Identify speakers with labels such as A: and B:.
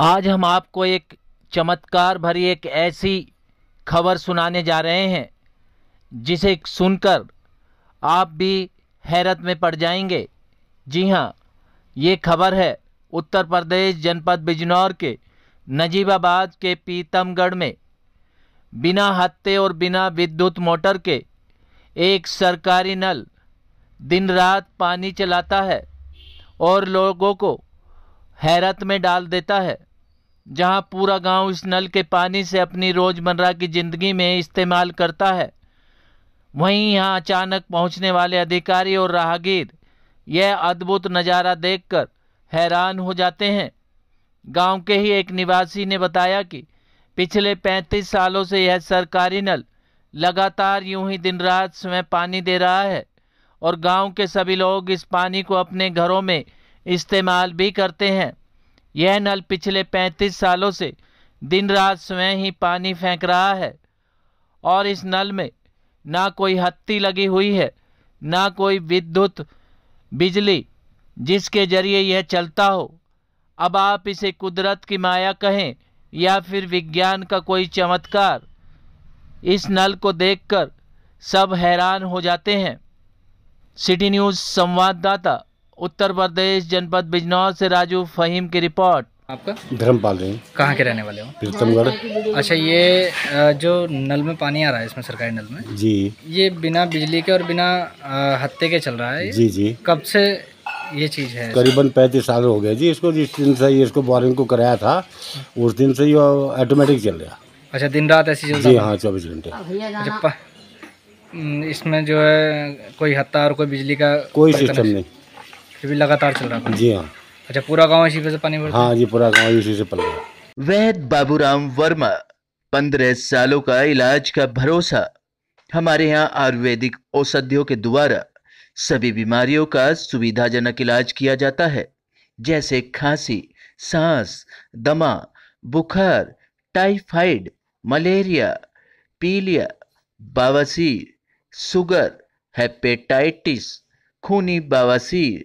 A: आज हम आपको एक चमत्कार भरी एक ऐसी खबर सुनाने जा रहे हैं जिसे सुनकर आप भी हैरत में पड़ जाएंगे जी हाँ ये खबर है उत्तर प्रदेश जनपद बिजनौर के नजीबाबाद के पीतमगढ़ में बिना हत्ते और बिना विद्युत मोटर के एक सरकारी नल दिन रात पानी चलाता है और लोगों को हैरत में डाल देता है जहां पूरा गांव इस नल के पानी से अपनी रोज़मर्रा की ज़िंदगी में इस्तेमाल करता है वहीं यहां अचानक पहुंचने वाले अधिकारी और राहगीर यह अद्भुत नज़ारा देखकर हैरान हो जाते हैं गांव के ही एक निवासी ने बताया कि पिछले 35 सालों से यह सरकारी नल लगातार यूं ही दिन रात स्वयं पानी दे रहा है और गांव के सभी लोग इस पानी को अपने घरों में इस्तेमाल भी करते हैं यह नल पिछले 35 सालों से दिन रात स्वयं ही पानी फेंक रहा है और इस नल में ना कोई हत्ती लगी हुई है ना कोई विद्युत बिजली जिसके जरिए यह चलता हो अब आप इसे कुदरत की माया कहें या फिर विज्ञान का कोई चमत्कार इस नल को देखकर सब हैरान हो जाते हैं सिटी न्यूज़ संवाददाता उत्तर प्रदेश जनपद बिजनौर से राजू फहीम की रिपोर्ट आपका धर्मपाल कहाँ के रहने वाले हो प्रीतमगढ़ अच्छा ये
B: जो नल में पानी आ रहा है इसमें सरकारी नल में जी ये बिना बिजली के और बिना हत्ते के चल रहा है जी जी कब से ये चीज़ है करीबन पैंतीस साल हो गए जी इसको जिस दिन से इसको बोरिंग को कराया था उस दिन से ये ऑटोमेटिक चल रहा अच्छा दिन रात ऐसी जी हाँ चौबीस घंटे अच्छा, हम्म, इसमें जो है कोई हत्ता और कोई बिजली का कोई सिस्टम नहीं
C: फिर भी लगातार चल रहा जी हाँ अच्छा पूरा गाँव हाँ, इसी से पानी हाँ
B: जी पूरा गाँव इसी से पल
C: वैद वह बाबूराम वर्मा पंद्रह सालों का इलाज का भरोसा हमारे यहाँ आयुर्वेदिक औषधियों के द्वारा सभी बीमारियों का सुविधाजनक इलाज किया जाता है जैसे खांसी सांस दमा बुखार टाइफाइड मलेरिया पीलिया बावासीर, सुगर हेपेटाइटिस खूनी बावासीर,